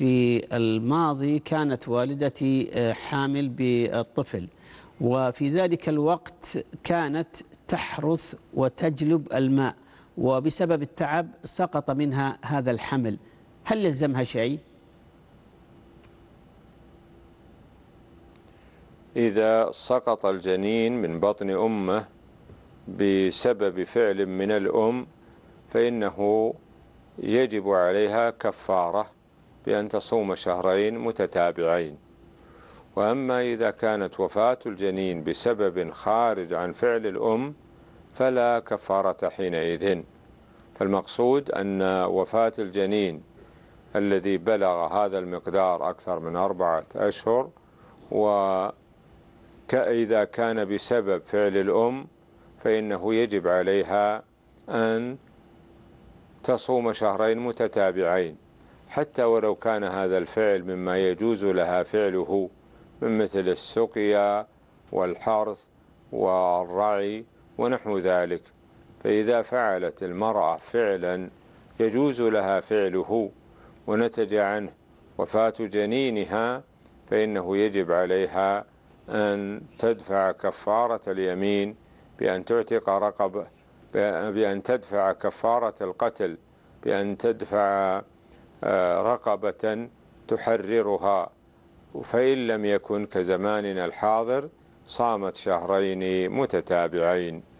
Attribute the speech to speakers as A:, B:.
A: في الماضي كانت والدتي آه، حامل بالطفل وفي ذلك الوقت كانت تحرث وتجلب الماء وبسبب التعب سقط منها هذا الحمل هل لزمها شيء؟
B: إذا سقط الجنين من بطن أمه بسبب فعل من الأم فإنه يجب عليها كفارة بأن تصوم شهرين متتابعين وأما إذا كانت وفاة الجنين بسبب خارج عن فعل الأم فلا كفارة حينئذ فالمقصود أن وفاة الجنين الذي بلغ هذا المقدار أكثر من أربعة أشهر وإذا كان بسبب فعل الأم فإنه يجب عليها أن تصوم شهرين متتابعين حتى ولو كان هذا الفعل مما يجوز لها فعله من مثل السقيا والحرث والرعي ونحو ذلك فإذا فعلت المرأة فعلا يجوز لها فعله ونتج عنه وفاة جنينها فإنه يجب عليها أن تدفع كفارة اليمين بأن تعتق رقبة بأن تدفع كفارة القتل بأن تدفع آه، رقبة تحررها فإن لم يكن كزماننا الحاضر صامت شهرين متتابعين